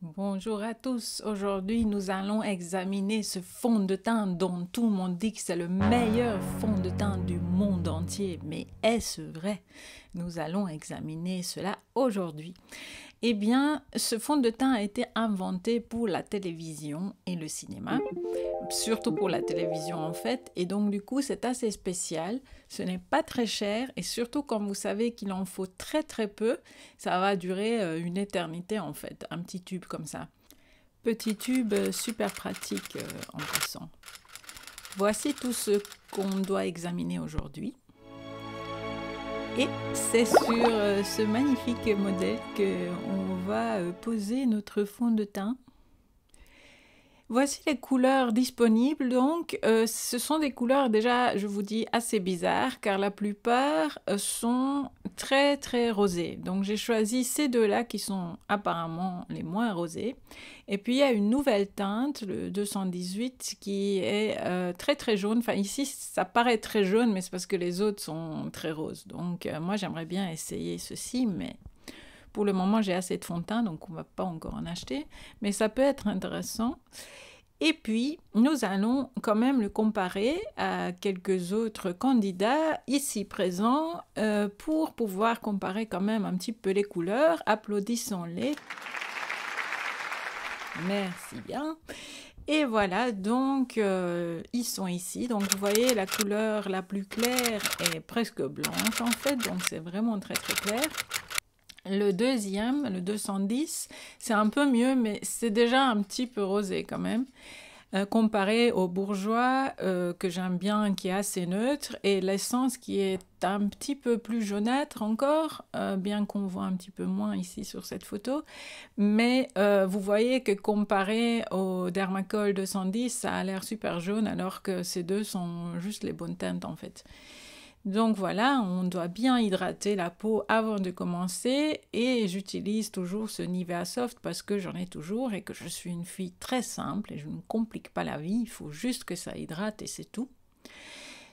Bonjour à tous. Aujourd'hui, nous allons examiner ce fond de teint dont tout le monde dit que c'est le meilleur fond de teint du monde entier. Mais est-ce vrai nous allons examiner cela aujourd'hui. Eh bien, ce fond de teint a été inventé pour la télévision et le cinéma, surtout pour la télévision en fait, et donc du coup c'est assez spécial, ce n'est pas très cher, et surtout quand vous savez qu'il en faut très très peu, ça va durer euh, une éternité en fait, un petit tube comme ça. Petit tube euh, super pratique euh, en passant. Voici tout ce qu'on doit examiner aujourd'hui. Et c'est sur euh, ce magnifique modèle qu'on va euh, poser notre fond de teint. Voici les couleurs disponibles. Donc, euh, ce sont des couleurs déjà, je vous dis, assez bizarres, car la plupart euh, sont très, très rosées. Donc, j'ai choisi ces deux-là qui sont apparemment les moins rosées. Et puis, il y a une nouvelle teinte, le 218, qui est euh, très, très jaune. Enfin, ici, ça paraît très jaune, mais c'est parce que les autres sont très roses. Donc, moi, j'aimerais bien essayer ceci, mais pour le moment, j'ai assez de fond de teint, donc on ne va pas encore en acheter, mais ça peut être intéressant. Et puis, nous allons quand même le comparer à quelques autres candidats ici présents euh, pour pouvoir comparer quand même un petit peu les couleurs. Applaudissons-les. Merci bien. Et voilà, donc euh, ils sont ici. Donc vous voyez, la couleur la plus claire est presque blanche en fait, donc c'est vraiment très très clair. Le deuxième, le 210, c'est un peu mieux, mais c'est déjà un petit peu rosé quand même. Euh, comparé au bourgeois euh, que j'aime bien, qui est assez neutre, et l'essence qui est un petit peu plus jaunâtre encore, euh, bien qu'on voit un petit peu moins ici sur cette photo. Mais vous voyez que comparé au Dermacol 210, ça a l'air super jaune, alors que ces deux sont juste les bonnes teintes en fait. Donc voilà, on doit bien hydrater la peau avant de commencer et j'utilise toujours ce Nivea Soft parce que j'en ai toujours et que je suis une fille très simple et je ne complique pas la vie, il faut juste que ça hydrate et c'est tout.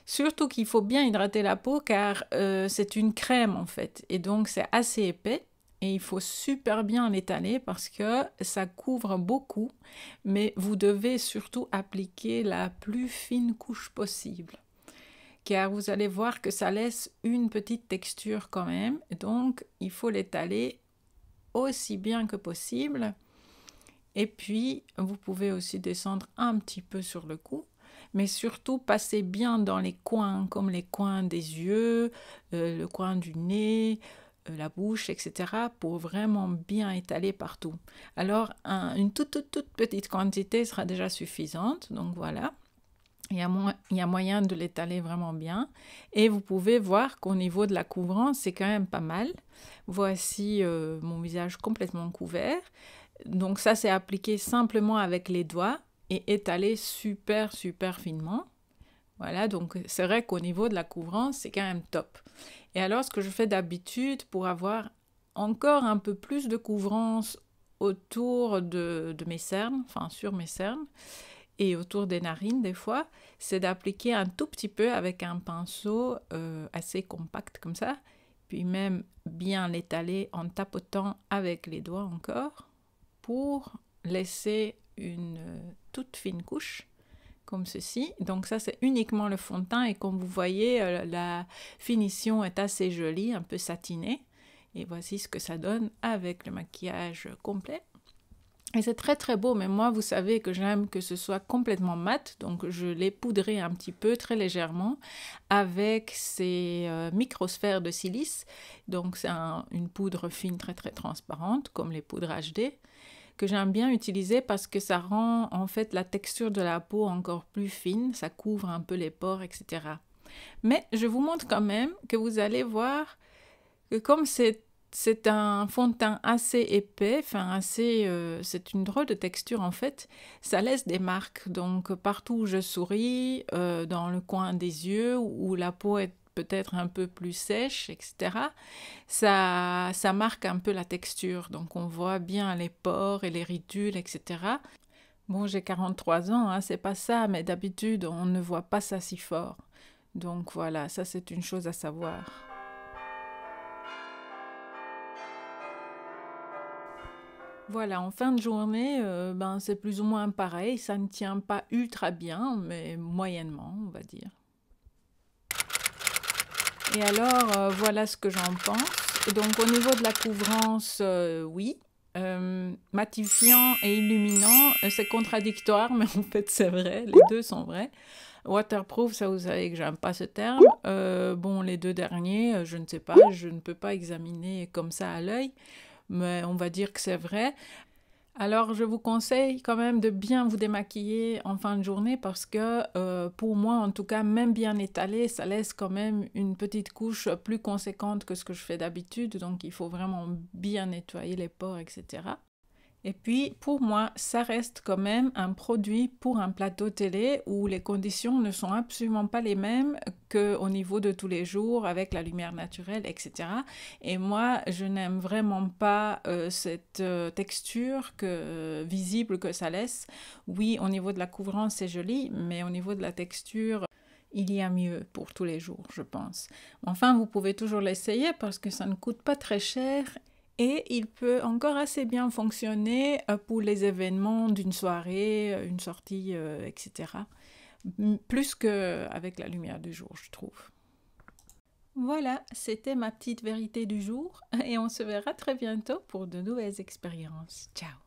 Surtout qu'il faut bien hydrater la peau car euh, c'est une crème en fait et donc c'est assez épais et il faut super bien l'étaler parce que ça couvre beaucoup mais vous devez surtout appliquer la plus fine couche possible car vous allez voir que ça laisse une petite texture quand même. Donc, il faut l'étaler aussi bien que possible. Et puis, vous pouvez aussi descendre un petit peu sur le cou, mais surtout passez bien dans les coins, comme les coins des yeux, euh, le coin du nez, euh, la bouche, etc., pour vraiment bien étaler partout. Alors, une toute, toute petite quantité sera déjà suffisante. Donc voilà, il y, a moyen de l'étaler vraiment bien. Et vous pouvez voir qu'au niveau de la couvrance, c'est quand même pas mal. Voici euh, mon visage complètement couvert. Donc ça, c'est appliqué simplement avec les doigts et étalé super, super finement. Voilà, donc c'est vrai qu'au niveau de la couvrance, c'est quand même top. Et alors, ce que je fais d'habitude pour avoir encore un peu plus de couvrance autour de, de mes cernes, enfin sur mes cernes, et autour des narines des fois, c'est d'appliquer un tout petit peu avec un pinceau euh, assez compact comme ça, puis même bien l'étaler en tapotant avec les doigts encore pour laisser une euh, toute fine couche comme ceci. Donc ça c'est uniquement le fond de teint et comme vous voyez euh, la finition est assez jolie, un peu satinée. Et voici ce que ça donne avec le maquillage complet. Et c'est très très beau, mais moi vous savez que j'aime que ce soit complètement mat, donc je l'ai poudré un petit peu très légèrement avec ces euh, microsphères de silice. Donc c'est une poudre fine très très transparente comme les poudres HD que j'aime bien utiliser parce que ça rend en fait la texture de la peau encore plus fine, ça couvre un peu les pores, etc. Mais je vous montre quand même que vous allez voir que comme c'est c'est un fond de teint assez épais, enfin assez, euh, c'est une drôle de texture en fait. Ça laisse des marques, donc partout où je souris, euh, dans le coin des yeux, où la peau est peut-être un peu plus sèche, etc. Ça, ça marque un peu la texture, donc on voit bien les pores et les ridules, etc. Bon, j'ai 43 ans, hein, c'est pas ça, mais d'habitude on ne voit pas ça si fort. Donc voilà, ça c'est une chose à savoir. Voilà, en fin de journée, euh, ben, c'est plus ou moins pareil. Ça ne tient pas ultra bien, mais moyennement, on va dire. Et alors, euh, voilà ce que j'en pense. Donc, au niveau de la couvrance, euh, oui. matifiant et illuminant, c'est contradictoire, mais en fait, c'est vrai. Les deux sont vrais. Waterproof, ça vous savez que j'aime pas ce terme. bon, les deux derniers, je ne sais pas, je ne peux pas examiner comme ça à l'œil mais on va dire que c'est vrai. Alors, je vous conseille quand même de bien vous démaquiller en fin de journée parce que euh, pour moi, en tout cas, même bien étalé, ça laisse quand même une petite couche plus conséquente que ce que je fais d'habitude. Donc, il faut vraiment bien nettoyer les pores, etc. Et puis, pour moi, ça reste quand même un produit pour un plateau télé où les conditions ne sont absolument pas les mêmes qu'au niveau de tous les jours avec la lumière naturelle, etc. Et moi, je n'aime vraiment pas euh, cette euh, texture que, euh, visible que ça laisse. Oui, au niveau de la couvrance, c'est joli, mais au niveau de la texture, il y a mieux pour tous les jours, je pense. Enfin, vous pouvez toujours l'essayer parce que ça ne coûte pas très cher et il peut encore assez bien fonctionner euh, pour les événements d'une soirée, euh, une sortie, euh, etc. Plus qu'avec la lumière du jour, je trouve. Voilà, c'était ma petite vérité du jour et on se verra très bientôt pour de nouvelles expériences. Ciao